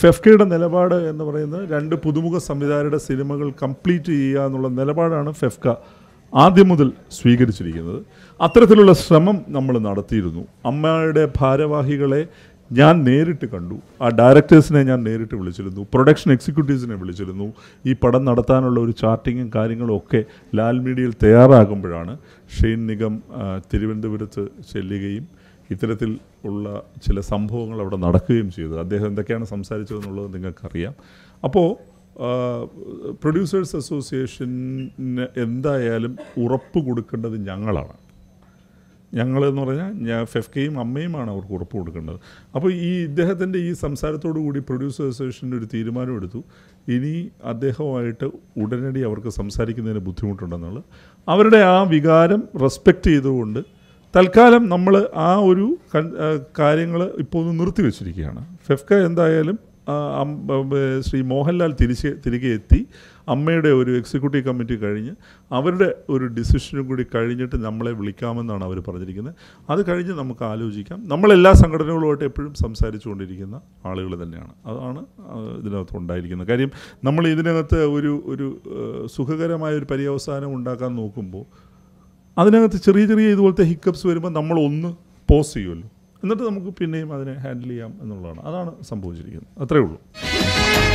ഫെഫ്കയുടെ നിലപാട് എന്ന് പറയുന്നത് രണ്ട് പുതുമുഖ സംവിധായകരുടെ സിനിമകൾ കംപ്ലീറ്റ് ചെയ്യുക എന്നുള്ള നിലപാടാണ് ഫെഫ്ക ആദ്യം മുതൽ സ്വീകരിച്ചിരിക്കുന്നത് അത്തരത്തിലുള്ള ശ്രമം നമ്മൾ നടത്തിയിരുന്നു അമ്മയുടെ ഭാരവാഹികളെ ഞാൻ നേരിട്ട് കണ്ടു ആ ഡയറക്ടേഴ്സിനെ ഞാൻ നേരിട്ട് വിളിച്ചിരുന്നു പ്രൊഡക്ഷൻ എക്സിക്യൂട്ടീവ്സിനെ വിളിച്ചിരുന്നു ഈ പടം നടത്താനുള്ള ഒരു ചാർട്ടിങ്ങും കാര്യങ്ങളും ഒക്കെ ലാൽ മീഡിയയിൽ തയ്യാറാകുമ്പോഴാണ് ഷെയ്ൻ നിഗം തിരുവനന്തപുരത്ത് ചെല്ലുകയും ഇത്തരത്തിൽ ഉള്ള ചില സംഭവങ്ങൾ അവിടെ നടക്കുകയും ചെയ്തു അദ്ദേഹം എന്തൊക്കെയാണ് സംസാരിച്ചതെന്നുള്ളത് നിങ്ങൾക്കറിയാം അപ്പോൾ പ്രൊഡ്യൂസേഴ്സ് അസോസിയേഷന് എന്തായാലും ഉറപ്പ് കൊടുക്കേണ്ടത് ഞങ്ങളാണ് ഞങ്ങളെന്ന് പറഞ്ഞാൽ ഞാൻ ഫെഫ്കയും അമ്മയുമാണ് അവർക്ക് ഉറപ്പ് കൊടുക്കേണ്ടത് അപ്പോൾ ഈ ഇദ്ദേഹത്തിൻ്റെ ഈ സംസാരത്തോടു കൂടി പ്രൊഡ്യൂസേഴ്സ് അസോസിയേഷൻ്റെ ഒരു തീരുമാനമെടുത്തു ഇനി അദ്ദേഹവുമായിട്ട് ഉടനടി അവർക്ക് സംസാരിക്കുന്നതിന് ബുദ്ധിമുട്ടുണ്ടെന്നുള്ളത് അവരുടെ ആ വികാരം റെസ്പെക്റ്റ് ചെയ്തുകൊണ്ട് തൽക്കാലം നമ്മൾ ആ ഒരു കാര്യങ്ങൾ ഇപ്പോൾ ഒന്ന് നിർത്തി വെച്ചിരിക്കുകയാണ് ഫെഫ്ക എന്തായാലും ശ്രീ മോഹൻലാൽ തിരിച്ച് തിരികെ എത്തി അമ്മയുടെ ഒരു എക്സിക്യൂട്ടീവ് കമ്മിറ്റി കഴിഞ്ഞ് അവരുടെ ഒരു ഡിസിഷനും കൂടി കഴിഞ്ഞിട്ട് നമ്മളെ വിളിക്കാമെന്നാണ് അവർ പറഞ്ഞിരിക്കുന്നത് അത് കഴിഞ്ഞ് നമുക്ക് ആലോചിക്കാം നമ്മളെല്ലാ സംഘടനകളുമായിട്ട് എപ്പോഴും സംസാരിച്ചുകൊണ്ടിരിക്കുന്ന ആളുകൾ തന്നെയാണ് അതാണ് ഇതിനകത്ത് ഉണ്ടായിരിക്കുന്നത് കാര്യം നമ്മൾ ഇതിനകത്ത് ഒരു ഒരു സുഖകരമായ ഒരു പര്യവസാനം ഉണ്ടാക്കാൻ നോക്കുമ്പോൾ അതിനകത്ത് ചെറിയ ചെറിയ ഇതുപോലത്തെ ഹിക്കപ്സ് വരുമ്പോൾ നമ്മൾ ഒന്ന് പോസ് ചെയ്യുമല്ലോ എന്നിട്ട് നമുക്ക് പിന്നെയും അതിനെ ഹാൻഡിൽ ചെയ്യാം എന്നുള്ളതാണ് അതാണ് സംഭവിച്ചിരിക്കുന്നത് അത്രയേ ഉള്ളൂ